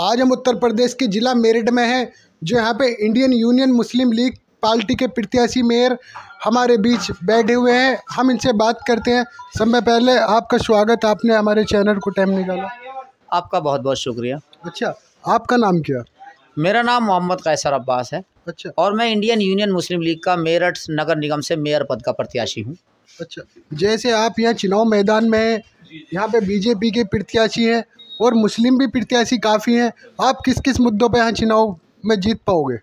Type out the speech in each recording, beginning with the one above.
आज हम उत्तर प्रदेश के ज़िला मेरठ में हैं जो यहाँ पे इंडियन यूनियन मुस्लिम लीग पार्टी के प्रत्याशी मेयर हमारे बीच बैठे हुए हैं हम इनसे बात करते हैं समय पहले आपका स्वागत आपने हमारे चैनल को टाइम निकाला आपका बहुत बहुत शुक्रिया अच्छा आपका नाम क्या मेरा नाम मोहम्मद कैसर अब्बास है अच्छा और मैं इंडियन यूनियन मुस्लिम लीग का मेरठ नगर निगम से मेयर पद का प्रत्याशी हूँ अच्छा जैसे आप यहाँ चुनाव मैदान में यहाँ पे बीजेपी के प्रत्याशी हैं और मुस्लिम भी प्रत्याशी काफ़ी हैं आप किस किस मुद्दों पर यहाँ चुनाव में जीत पाओगे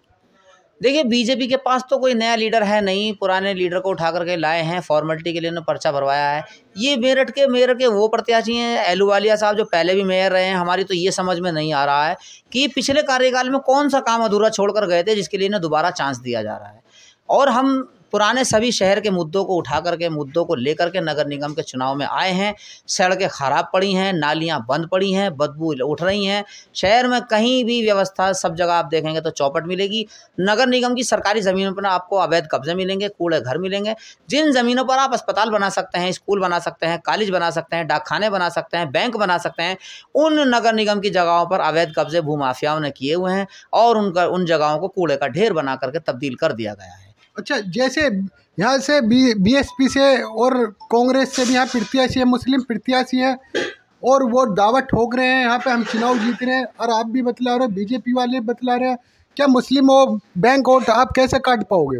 देखिए बीजेपी के पास तो कोई नया लीडर है नहीं पुराने लीडर को उठा करके लाए हैं फॉर्मेलिटी के लिए उन्होंने पर्चा भरवाया है ये मेरठ के मेरठ के वो प्रत्याशी हैं एलुवालिया साहब जो पहले भी मेयर रहे हैं हमारी तो ये समझ में नहीं आ रहा है कि पिछले कार्यकाल में कौन सा काम अधूरा छोड़ कर गए थे जिसके लिए इन्हें दोबारा चांस दिया जा रहा है और हम पुराने सभी शहर के मुद्दों को उठा करके मुद्दों को लेकर के नगर निगम के चुनाव में आए हैं सड़कें खराब पड़ी हैं नालियाँ बंद पड़ी हैं बदबू उठ रही हैं शहर में कहीं भी व्यवस्था सब जगह आप देखेंगे तो चौपट मिलेगी नगर निगम की सरकारी ज़मीनों पर आपको अवैध कब्जे मिलेंगे कूड़े घर मिलेंगे जिन ज़मीनों पर आप अस्पताल बना सकते हैं स्कूल बना सकते हैं कॉलेज बना सकते हैं डाकखाने बना सकते हैं बैंक बना सकते हैं उन नगर निगम की जगहों पर अवैध कब्जे भूमाफियाओं ने किए हुए हैं और उनका उन जगहों को कूड़े का ढेर बना करके तब्दील कर दिया गया है अच्छा जैसे यहाँ से बी बीएसपी से और कांग्रेस से भी यहाँ प्रत्याशी है मुस्लिम प्रत्याशी है और वो दावा ठोक रहे हैं यहाँ पे हम चुनाव जीत रहे हैं और आप भी बतला रहे हो बीजेपी वाले बतला रहे हैं क्या मुस्लिम हो बैंक और तो आप कैसे काट पाओगे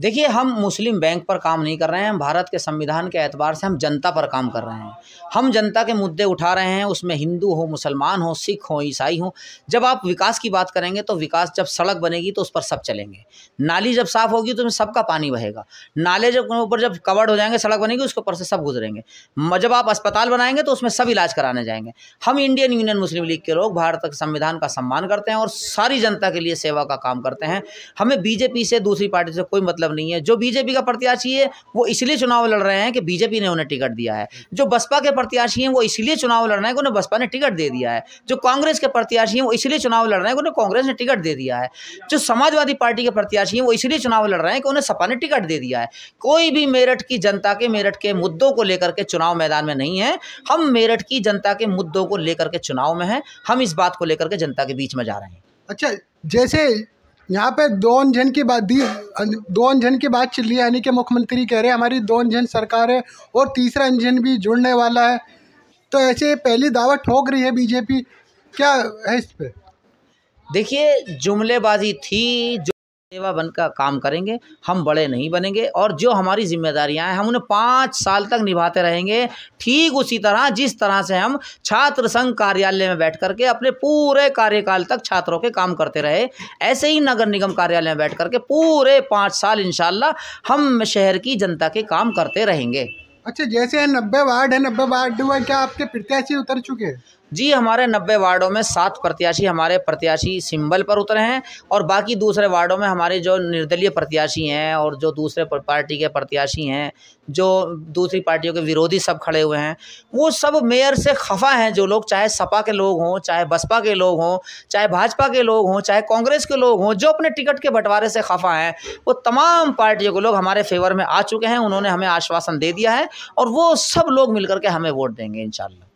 देखिए हम मुस्लिम बैंक पर काम नहीं कर रहे हैं हम भारत के संविधान के एतबार से हम जनता पर काम कर रहे हैं हम जनता के मुद्दे उठा रहे हैं उसमें हिंदू हो मुसलमान हो सिख हो ईसाई हो जब आप विकास की बात करेंगे तो विकास जब सड़क बनेगी तो उस पर सब चलेंगे नाली जब साफ़ होगी तो उसमें सबका पानी बहेगा नाले जब ऊपर जब कवर्ड हो जाएंगे सड़क बनेगी उसके ऊपर से सब गुजरेंगे जब आप अस्पताल बनाएंगे तो उसमें सब इलाज कराने जाएंगे हम इंडियन यूनियन मुस्लिम लीग के लोग भारत के संविधान का सम्मान करते हैं और सारी जनता के लिए सेवा का काम करते हैं हमें बीजेपी से दूसरी पार्टी से कोई मतलब मतलब नहीं है जो बीजेपी का प्रत्याशी है वो इसलिए चुनाव लड़ रहे हैं कि बीजेपी ने उन्हें टिकट दिया है जो बसपा के प्रत्याशी हैं वो इसलिए चुनाव लड़ रहे हैं कि उन्हें बसपा ने टिकट दे दिया है जो कांग्रेस के प्रत्याशी हैं वो इसलिए चुनाव लड़ रहे हैं कि उन्हें कांग्रेस ने टिकट दे दिया है जो समाजवादी पार्टी के प्रत्याशी हैं वो इसलिए चुनाव लड़ रहे हैं कि उन्हें सपा ने टिकट दे दिया है कोई भी मेरठ की जनता के मेरठ के मुद्दों को लेकर के चुनाव मैदान में नहीं है हम मेरठ की जनता के मुद्दों को लेकर के चुनाव में हैं हम इस बात को लेकर के जनता के बीच में जा रहे हैं अच्छा जैसे यहाँ पे दो अनझन की बात दी दो अनझन की बात चिल्ली यानी कि मुख्यमंत्री कह रहे हैं हमारी दो अनझन सरकार है और तीसरा अनझन भी जुड़ने वाला है तो ऐसे पहली दावा ठोक रही है बीजेपी क्या है इस पर देखिए जुमलेबाजी थी सेवा बन का काम करेंगे हम बड़े नहीं बनेंगे और जो हमारी जिम्मेदारियां हैं हम उन्हें पाँच साल तक निभाते रहेंगे ठीक उसी तरह जिस तरह से हम छात्र संघ कार्यालय में बैठ करके अपने पूरे कार्यकाल तक छात्रों के काम करते रहे ऐसे ही नगर निगम कार्यालय में बैठ करके पूरे पाँच साल इन हम शहर की जनता के काम करते रहेंगे अच्छा जैसे नब्बे वार्ड है नब्बे वार्ड हुआ क्या आपके प्रत्याशी उतर चुके हैं जी हमारे नब्बे वार्डों में सात प्रत्याशी हमारे प्रत्याशी सिंबल पर उतरे हैं और बाकी दूसरे वार्डों में हमारे जो निर्दलीय प्रत्याशी हैं और जो दूसरे पार्टी के प्रत्याशी हैं जो दूसरी पार्टियों के विरोधी सब खड़े हुए हैं वो सब मेयर से खफा हैं जो लोग चाहे सपा के लोग हों चाहे बसपा के लोग हों चाहे भाजपा के लोग हों चाहे कांग्रेस के लोग हों जो अपने टिकट के बंटवारे से खफा हैं वो तमाम पार्टियों के लोग हमारे फेवर में आ चुके हैं उन्होंने हमें आश्वासन दे दिया है और वो सब लोग मिलकर के हमें वोट देंगे इन